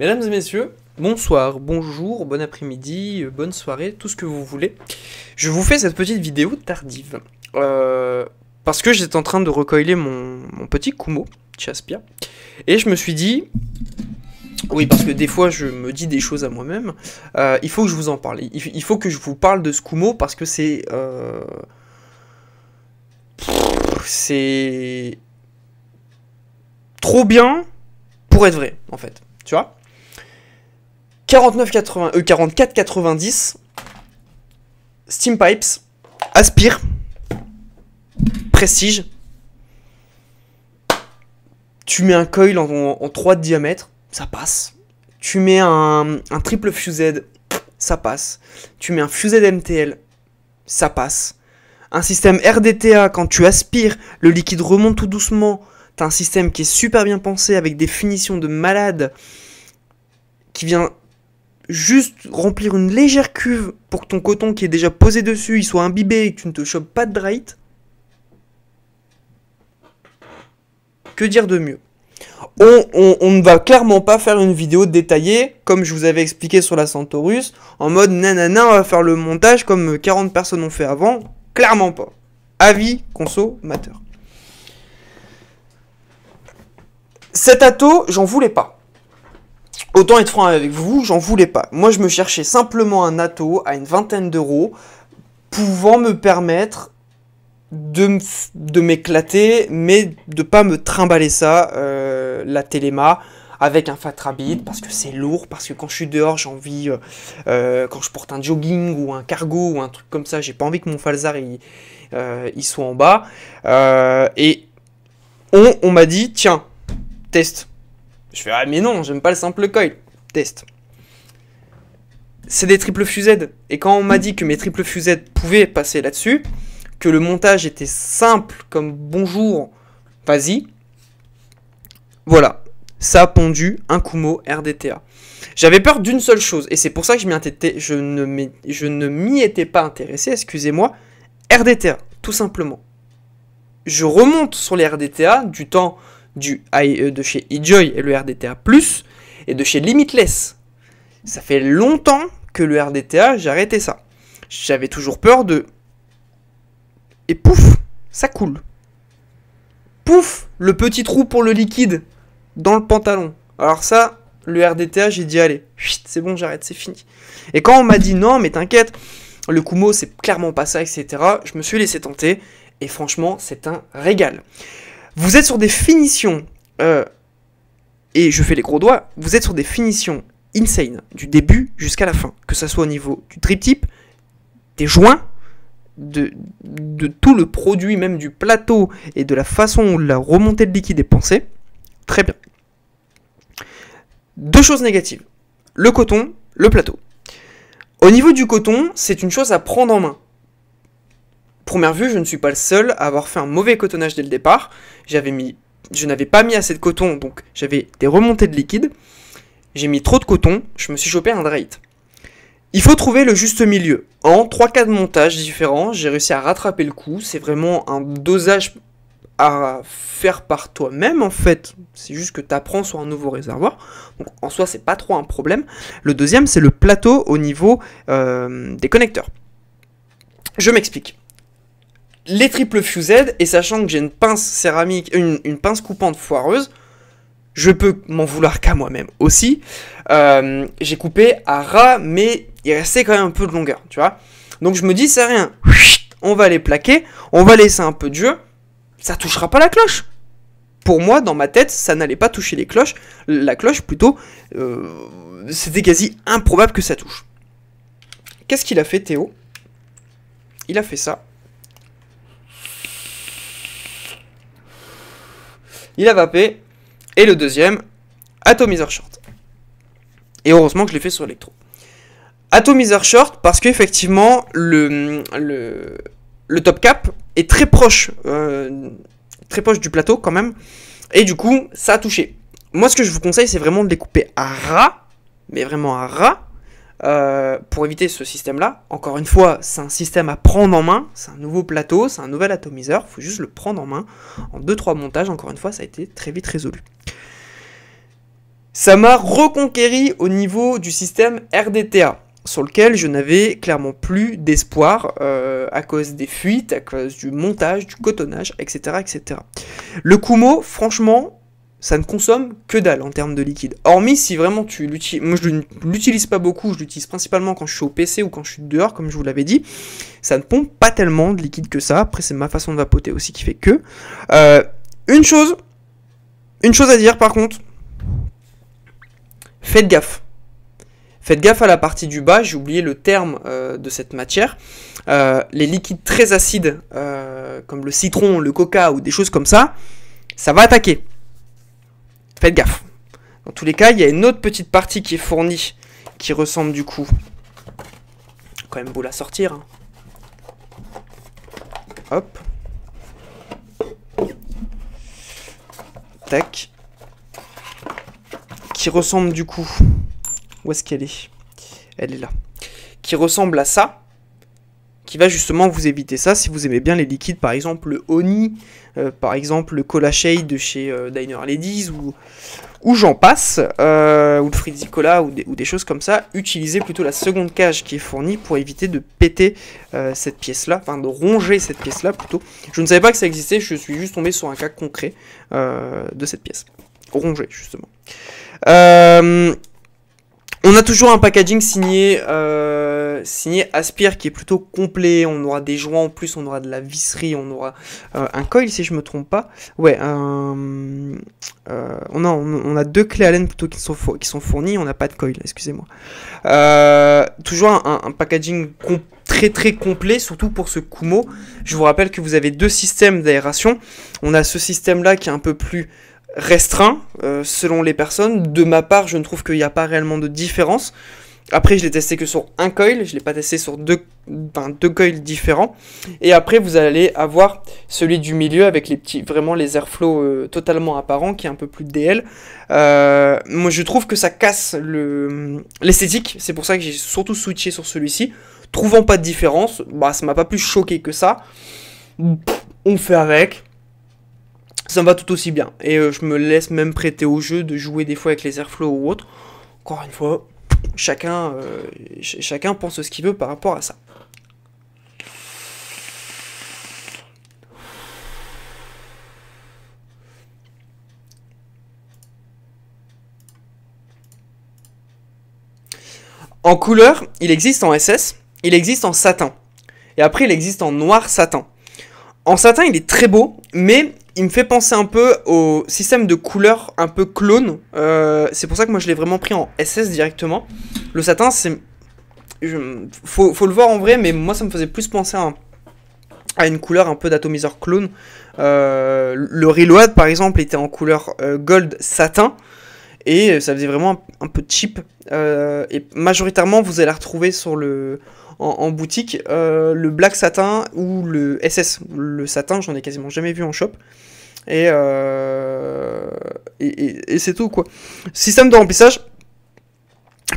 Mesdames et messieurs, bonsoir, bonjour, bon après-midi, euh, bonne soirée, tout ce que vous voulez. Je vous fais cette petite vidéo tardive. Euh, parce que j'étais en train de recoiler mon, petit Kumo, Chaspia. Et je me suis dit... Oui, parce que des fois je me dis des choses à moi-même. Euh, il faut que je vous en parle. Il, faut que je vous parle de ce Kumo parce que c'est... C'est... Trop bien pour être vrai, en fait tu vois 44,90. Steam Pipes. Aspire. Prestige. Tu mets un coil en, 3 de diamètre, ça passe. Tu mets un, un triple fused, ça passe. Tu mets un fused MTL, ça passe. Un système RDTA, quand tu aspires, le liquide remonte tout doucement. T'as un système qui est super bien pensé avec des finitions de malade qui vient juste remplir une légère cuve pour que ton coton qui est déjà posé dessus, il soit imbibé et que tu ne te chopes pas de drite. Que dire de mieux on, on, ne va clairement pas faire une vidéo détaillée, comme je vous avais expliqué sur la Centaurus, en mode nanana, on va faire le montage comme 40 personnes ont fait avant. Clairement pas. Avis consommateur. Cet ato, j'en voulais pas. Autant être franc avec vous, j'en voulais pas. Moi, je me cherchais simplement un ato à une vingtaine d'euros, pouvant me permettre de m'éclater, mais de pas me trimballer ça, euh, la téléma, avec un fat rabbit, parce que c'est lourd, parce que quand je suis dehors, j'ai envie, euh, euh, quand je porte un jogging ou un cargo ou un truc comme ça, j'ai pas envie que mon falzar il, soit en bas. et on, on m'a dit, tiens, test. Je fais, ah mais non, j'aime pas le simple coil. Test. C'est des triple fusées. Et quand on m'a dit que mes triple fusées pouvaient passer là-dessus, que le montage était simple comme bonjour, vas-y. Voilà. Ça a pondu un Kumo RDTA. J'avais peur d'une seule chose, et c'est pour ça que je, ne m'y étais pas intéressé, excusez-moi, RDTA, tout simplement. Je remonte sur les RDTA du temps du, e de chez E-Joy et le RDTA Plus et de chez Limitless. Ça fait longtemps que le RDTA, j'ai arrêté ça. J'avais toujours peur de... Et pouf, ça coule. Pouf, le petit trou pour le liquide dans le pantalon. Alors ça, le RDTA, j'ai dit allez, c'est bon, j'arrête, c'est fini. Et quand on m'a dit non, mais t'inquiète, le Kumo, c'est clairement pas ça, etc., je me suis laissé tenter. Et franchement, c'est un régal. Vous êtes sur des finitions, euh, et je fais les gros doigts, vous êtes sur des finitions insane, du début jusqu'à la fin, que ce soit au niveau du drip tip, des joints, de, de, tout le produit même du plateau et de la façon où la remontée de liquide est pensée. Très bien. Deux choses négatives. Le coton, le plateau. Au niveau du coton, c'est une chose à prendre en main première vue, je ne suis pas le seul à avoir fait un mauvais cotonnage dès le départ. J'avais mis, je n'avais pas mis assez de coton, donc j'avais des remontées de liquide. J'ai mis trop de coton, je me suis chopé un drate. Il faut trouver le juste milieu. En 3 cas de montage différents, j'ai réussi à rattraper le coup. C'est vraiment un dosage à faire par toi-même en fait. C'est juste que tu apprends sur un nouveau réservoir. Donc en soi, c'est pas trop un problème. Le deuxième, c'est le plateau au niveau euh, des connecteurs. Je m'explique les triple fused et sachant que j'ai une pince céramique, une, pince coupante foireuse, je peux m'en vouloir qu'à moi-même aussi. Euh, j'ai coupé à ras, mais il restait quand même un peu de longueur, tu vois. Donc je me dis, c'est rien. On va les plaquer, on va laisser un peu de jeu, ça touchera pas la cloche. Pour moi, dans ma tête, ça n'allait pas toucher les cloches, la cloche plutôt. Euh, c'était quasi improbable que ça touche. Qu'est-ce qu'il a fait, Théo Il a fait ça. il a vapé. Et le deuxième, Atomizer Short. Et heureusement que je l'ai fait sur Electro. Atomizer Short parce qu'effectivement, le, le, le, top cap est très proche, euh, très proche du plateau quand même. Et du coup, ça a touché. Moi, ce que je vous conseille, c'est vraiment de les couper à ras, mais vraiment à ras, euh, pour éviter ce système-là. Encore une fois, c'est un système à prendre en main, c'est un nouveau plateau, c'est un nouvel atomiseur, il faut juste le prendre en main. En 2-3 montages, encore une fois, ça a été très vite résolu. Ça m'a reconquéri au niveau du système RDTA, sur lequel je n'avais clairement plus d'espoir euh, à cause des fuites, à cause du montage, du cotonnage, etc. etc. Le Kumo, franchement, ça ne consomme que dalle en termes de liquide. Hormis si vraiment tu l'utilises. Moi, je l'utilise pas beaucoup, je l'utilise principalement quand je suis au PC ou quand je suis dehors, comme je vous l'avais dit. Ça ne pompe pas tellement de liquide que ça. Après, c'est ma façon de vapoter aussi qui fait que. Euh, une chose. Une chose à dire par contre. Faites gaffe. Faites gaffe à la partie du bas, j'ai oublié le terme euh, de cette matière. Euh, les liquides très acides, comme le citron, le coca ou des choses comme ça, ça va attaquer faites gaffe. Dans tous les cas, il y a une autre petite partie qui est fournie, qui ressemble du coup. Quand même beau la sortir. Hein. Hop. Tac. Qui ressemble du coup. Où est-ce qu'elle est Elle est là. Qui ressemble à ça qui va justement vous éviter ça si vous aimez bien les liquides, par exemple le Honey, euh, par exemple le Cola Shade de chez euh, Diner Ladies ou, ou j'en passe, euh, ou le Fritzy Cola ou des, ou des, choses comme ça. Utilisez plutôt la seconde cage qui est fournie pour éviter de péter cette pièce-là, enfin de ronger cette pièce-là plutôt. Je ne savais pas que ça existait, je suis juste tombé sur un cas concret de cette pièce. Ronger justement. Euh, on a toujours un packaging signé, euh, signé Aspire qui est plutôt complet. On aura des joints en plus, on aura de la visserie, on aura euh, un coil si je me trompe pas. Ouais, euh, on, a, on, a deux clés Allen plutôt qui sont, qui sont fournies, on n'a pas de coil, excusez-moi. toujours un, un packaging très très complet, surtout pour ce Kumo. Je vous rappelle que vous avez deux systèmes d'aération. On a ce système là qui est un peu plus restreint euh, selon les personnes. De ma part, je ne trouve qu'il n'y a pas réellement de différence. Après, je l'ai testé que sur un coil, je ne l'ai pas testé sur deux, deux coils différents. Et après, vous allez avoir celui du milieu avec les petits, vraiment les airflows euh, totalement apparents, qui est un peu plus DL. Euh, moi, je trouve que ça casse l'esthétique. C'est pour ça que j'ai surtout switché sur celui-ci. Trouvant pas de différence, bah, ça m'a pas plus choqué que ça. on fait avec ça me va tout aussi bien. Et euh, je me laisse même prêter au jeu de jouer des fois avec les Airflow ou autre. Encore une fois, chacun, euh, chacun pense ce qu'il veut par rapport à ça. En couleur, il existe en SS, il existe en satin. Et après, il existe en noir satin. En satin, il est très beau, mais il me fait penser un peu au système de couleurs un peu clone. Euh, c'est pour ça que moi je l'ai vraiment pris en SS directement. Le satin, c'est. Faut, le voir en vrai, mais moi ça me faisait plus penser à, une couleur un peu d'atomiseur clone. Euh, le reload par exemple était en couleur euh, gold satin. Et ça faisait vraiment un, un peu cheap. et majoritairement, vous allez la retrouver sur le, en, boutique, euh, le Black Satin ou le SS. Le satin, j'en ai quasiment jamais vu en shop. Euh, et, et, c'est tout, quoi. Système de remplissage,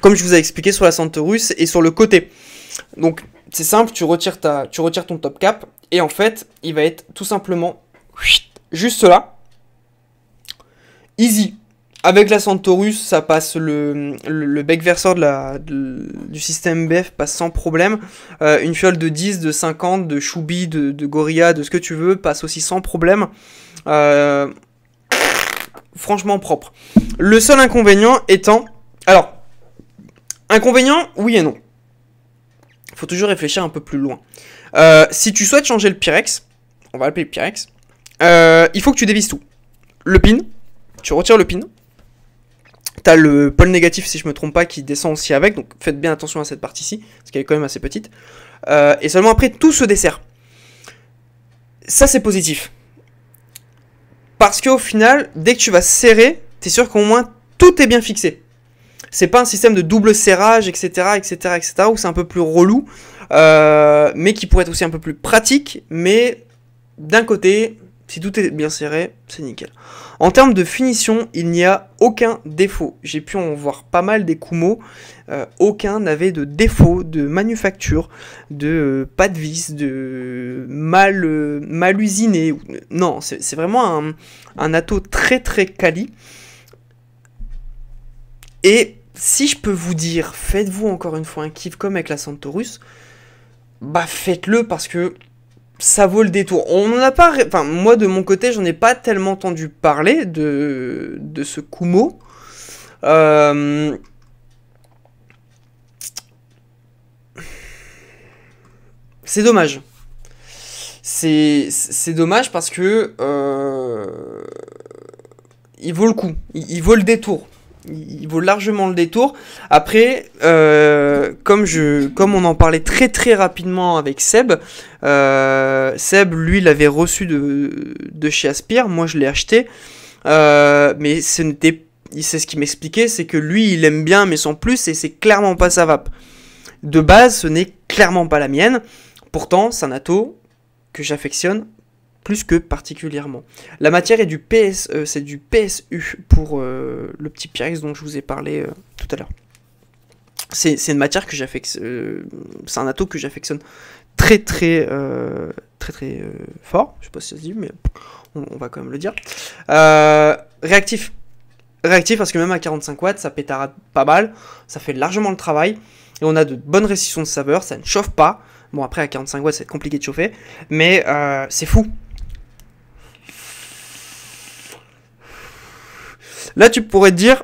comme je vous ai expliqué sur la russe et sur le côté. Donc, c'est simple, tu retires, ta, tu retires ton top cap, et en fait, il va être tout simplement juste là. Easy, avec la Centaurus, ça passe le, bec verseur de du système BF passe sans problème. Euh, une fiole de 10, de 50, de Choubi, de, Gorilla, de ce que tu veux, passe aussi sans problème. Euh, franchement propre. Le seul inconvénient étant... Alors, inconvénient, oui et non. Faut toujours réfléchir un peu plus loin. Euh, si tu souhaites changer le Pyrex, on va l'appeler Pyrex, il faut que tu dévises tout. Le pin, tu retires le pin, t'as le pôle négatif, si je me trompe pas, qui descend aussi avec. Donc faites bien attention à cette partie-ci, parce qu'elle est quand même assez petite. Euh, et seulement après, tout se dessert. Ça, c'est positif. Parce qu'au final, dès que tu vas serrer, t'es sûr qu'au moins tout est bien fixé. C'est pas un système de double serrage, etc., etc., etc., où c'est un peu plus relou, euh, mais qui pourrait être aussi un peu plus pratique, mais d'un côté, si tout est bien serré, c'est nickel. En termes de finition, il n'y a aucun défaut. J'ai pu en voir pas mal des Kumo. Euh, aucun n'avait de défaut de manufacture, de euh, pas de vis, de mal, euh, mal usiné. Non, c'est vraiment un, un ato très très quali. Et si je peux vous dire, faites-vous encore une fois un kiff comme avec la Santorus, bah faites-le parce que ça vaut le détour. On n'en a pas, enfin moi de mon côté, j'en ai pas tellement entendu parler de ce Kumo. Euh, c'est dommage. C'est dommage parce que euh, il vaut le coup, il vaut le détour il vaut largement le détour. Après, euh, comme, je, comme on en parlait très très rapidement avec Seb, euh, Seb, lui, l'avait reçu de, de chez Aspire, moi je l'ai acheté, euh, mais ce n'était c'est ce qui m'expliquait, c'est que lui, il aime bien, mais sans plus, et c'est clairement pas sa vape. De base, ce n'est clairement pas la mienne. Pourtant, c'est que j'affectionne plus que particulièrement. La matière est du PS, e, c'est du PSU pour euh, le petit Pyrex dont je vous ai parlé euh, tout à l'heure. C'est une matière que j'affectionne, euh, c'est un atout que j'affectionne très très très très fort. Je sais pas si ça se dit, mais on, va quand même le dire. réactif, réactif parce que même à 45 watts, ça pétarade pas mal, ça fait largement le travail et on a de bonnes récissions de saveur, ça ne chauffe pas. Bon, après, à 45 watts, c'est compliqué de chauffer, mais c'est fou. Là, tu pourrais te dire,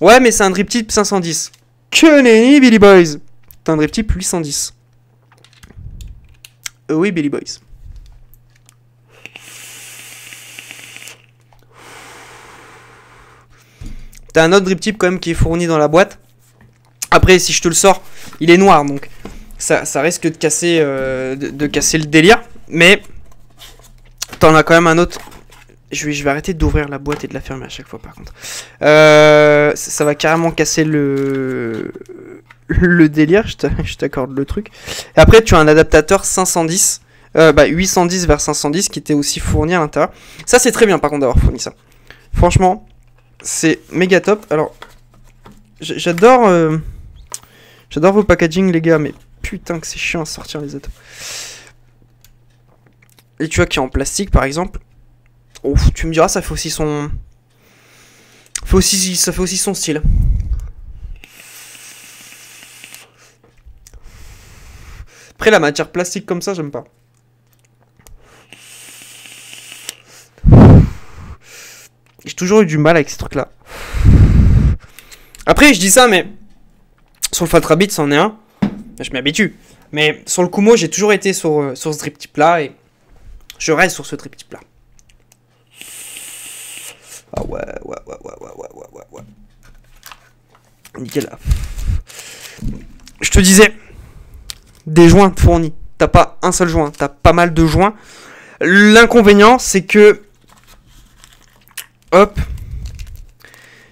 ouais, mais c'est un drip type 510. Que nenni, Billy Boys C'est un drip type 810. Euh, oui, Billy Boys. T'as un autre drip type quand même qui est fourni dans la boîte. Après, si je te le sors, il est noir, donc ça, ça risque de casser, euh, de, de casser le délire. Mais t'en as quand même un autre je vais, arrêter d'ouvrir la boîte et de la fermer à chaque fois par contre. Euh, ça, va carrément casser le, le délire, je t'accorde le truc. Et après tu as un adaptateur 510, 810 euh, bah, vers 510 qui était aussi fourni à l'intérieur. Ça c'est très bien par contre d'avoir fourni ça. Franchement, c'est méga top. Alors, j'adore euh, j'adore vos packaging les gars, mais putain que c'est chiant à sortir les autres. Et tu vois qui est en plastique par exemple, Oh, tu me diras, ça fait aussi son. aussi, ça fait aussi son style. Après, la matière plastique comme ça, j'aime pas. J'ai toujours eu du mal avec ces trucs-là. Après, je dis ça, mais sur le Fatrabit, c'en est un. Je m'habitue. Mais sur le Kumo, j'ai toujours été sur, euh, sur ce drip type là et je reste sur ce drip type là ah ouais, ouais, ouais, ouais, ouais, ouais, ouais, ouais, ouais. Nickel. Je te disais, des joints fournis. T'as pas un seul joint, t'as pas mal de joints. L'inconvénient, c'est que. Hop.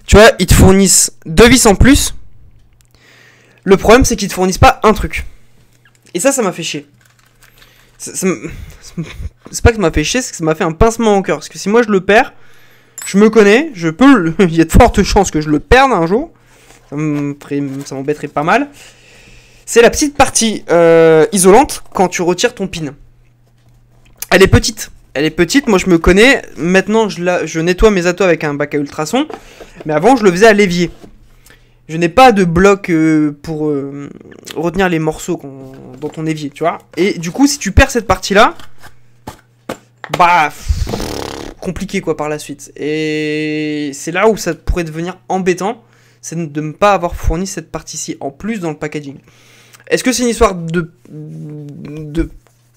Tu vois, ils te fournissent deux vis en plus. Le problème, c'est qu'ils te fournissent pas un truc. Et ça, ça m'a fait chier. C'est pas que ça m'a fait chier, c'est que ça m'a fait un pincement au cœur. Parce que si moi je le perds, je me connais, je peux. Il y a de fortes chances que je le perde un jour. Ça m'embêterait pas mal. C'est la petite partie euh, isolante quand tu retires ton pin. Elle est petite. Elle est petite, moi je me connais. Maintenant, je, je nettoie mes atouts avec un bac à ultrasons. Mais avant, je le faisais à l'évier. Je n'ai pas de bloc euh, pour euh, retenir les morceaux dans ton évier, tu vois. Et du coup, si tu perds cette partie-là, bah, compliqué quoi par la suite. Et c'est là où ça pourrait devenir embêtant, c'est de ne pas avoir fourni cette partie-ci en plus dans le packaging. Est-ce que c'est une histoire de, de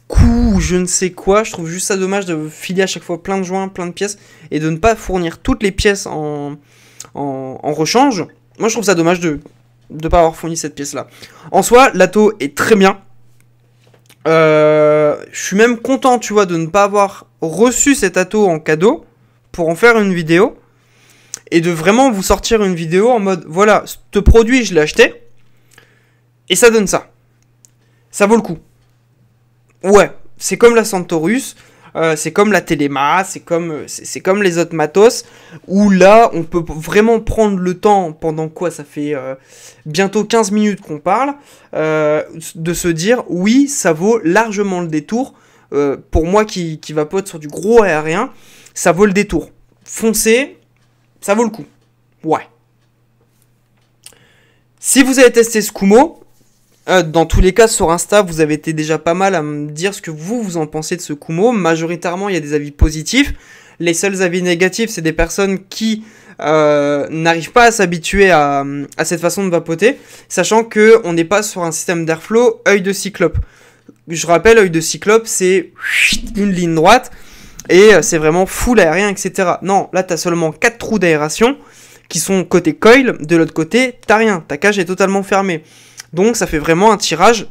coût ou je ne sais quoi Je trouve juste ça dommage de filer à chaque fois plein de joints, plein de pièces et de ne pas fournir toutes les pièces en, en, en rechange. Moi je trouve ça dommage de ne pas avoir fourni cette pièce-là. En soi, l'ATO est très bien. Euh, je suis même content, tu vois, de ne pas avoir reçu cet atout en cadeau pour en faire une vidéo et de vraiment vous sortir une vidéo en mode voilà, ce produit, je l'ai acheté et ça donne ça. Ça vaut le coup. Ouais, c'est comme la centaurus euh, c'est comme la Téléma, c'est comme, c'est comme les autres matos, où là, on peut vraiment prendre le temps, pendant quoi ça fait euh, bientôt 15 minutes qu'on parle, euh, de se dire, oui, ça vaut largement le détour. pour moi qui, pas être sur du gros aérien, ça vaut le détour. Foncez, ça vaut le coup. Ouais. Si vous avez testé ce Kumo, euh, dans tous les cas, sur Insta, vous avez été déjà pas mal à me dire ce que vous, vous en pensez de ce Kumo. Majoritairement, il y a des avis positifs. Les seuls avis négatifs, c'est des personnes qui euh, n'arrivent pas à s'habituer à, cette façon de vapoter, sachant qu'on n'est pas sur un système d'airflow œil de cyclope. Je rappelle, œil de cyclope, c'est une ligne droite et c'est vraiment full aérien, etc. Non, là, tu as seulement 4 trous d'aération qui sont côté coil, de l'autre côté, t'as rien, ta cage est totalement fermée. Donc ça fait vraiment un tirage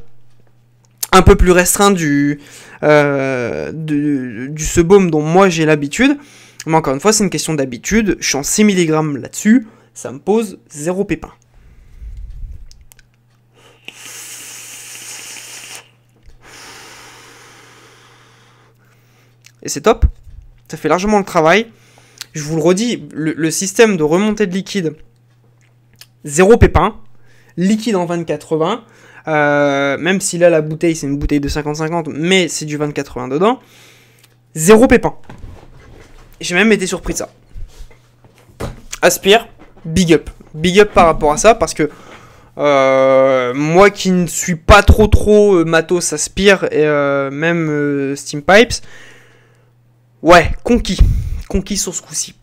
un peu plus restreint du, euh, du, dont moi j'ai l'habitude. Mais encore une fois, c'est une question d'habitude. Je suis en 6 mg là-dessus, ça me pose 0 pépin. Et c'est top. Ça fait largement le travail. Je vous le redis, le, système de remontée de liquide, zéro pépin, liquide en 2080. Euh, même si là la bouteille c'est une bouteille de 50-50, mais c'est du 20 dedans, zéro pépin. J'ai même été surpris de ça. Aspire, big up. Big up par rapport à ça parce que euh, moi qui ne suis pas trop trop euh, matos Aspire et même Steam Pipes, ouais, conquis. Conquis sur ce coup-ci.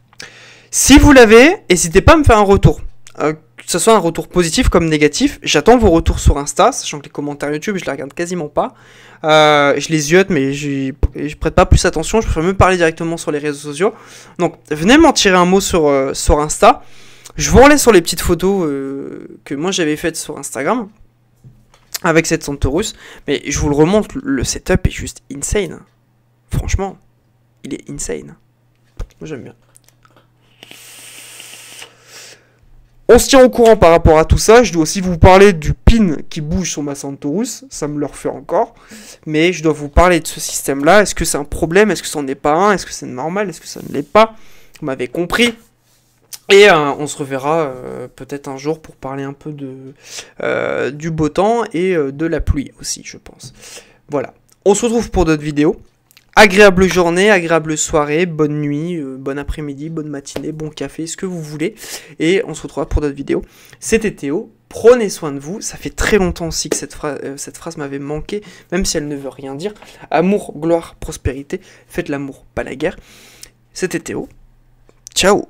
Si vous l'avez, n'hésitez pas à me faire un retour que ce soit un retour positif comme négatif, j'attends vos retours sur Insta, sachant que les commentaires YouTube, je les regarde quasiment pas. Euh, je les yote, mais je ne prête pas plus attention, je préfère me parler directement sur les réseaux sociaux. Donc, venez m'en tirer un mot sur, euh, sur Insta. Je vous relais sur les petites photos euh, que moi j'avais faites sur Instagram avec cette Santorus, mais je vous le remonte, le setup est juste insane. Franchement, il est insane. Moi J'aime bien. On se tient au courant par rapport à tout ça. Je dois aussi vous parler du pin qui bouge sur ma Santorus. Ça me le refait encore. Mais je dois vous parler de ce système-là. Est-ce que c'est un problème Est-ce que ça est pas un Est-ce que c'est normal Est-ce que ça ne l'est pas Vous m'avez compris. Et euh, on se reverra euh, peut-être un jour pour parler un peu de, euh, du beau temps et de la pluie aussi, je pense. Voilà. On se retrouve pour d'autres vidéos agréable journée, agréable soirée, bonne nuit, euh, bon après-midi, bonne matinée, bon café, ce que vous voulez. Et on se retrouve pour d'autres vidéos. C'était Théo. Prenez soin de vous. Ça fait très longtemps aussi que cette, phrase, euh, cette phrase m'avait manqué, même si elle ne veut rien dire. Amour, gloire, prospérité. Faites l'amour, pas la guerre. C'était Théo. Ciao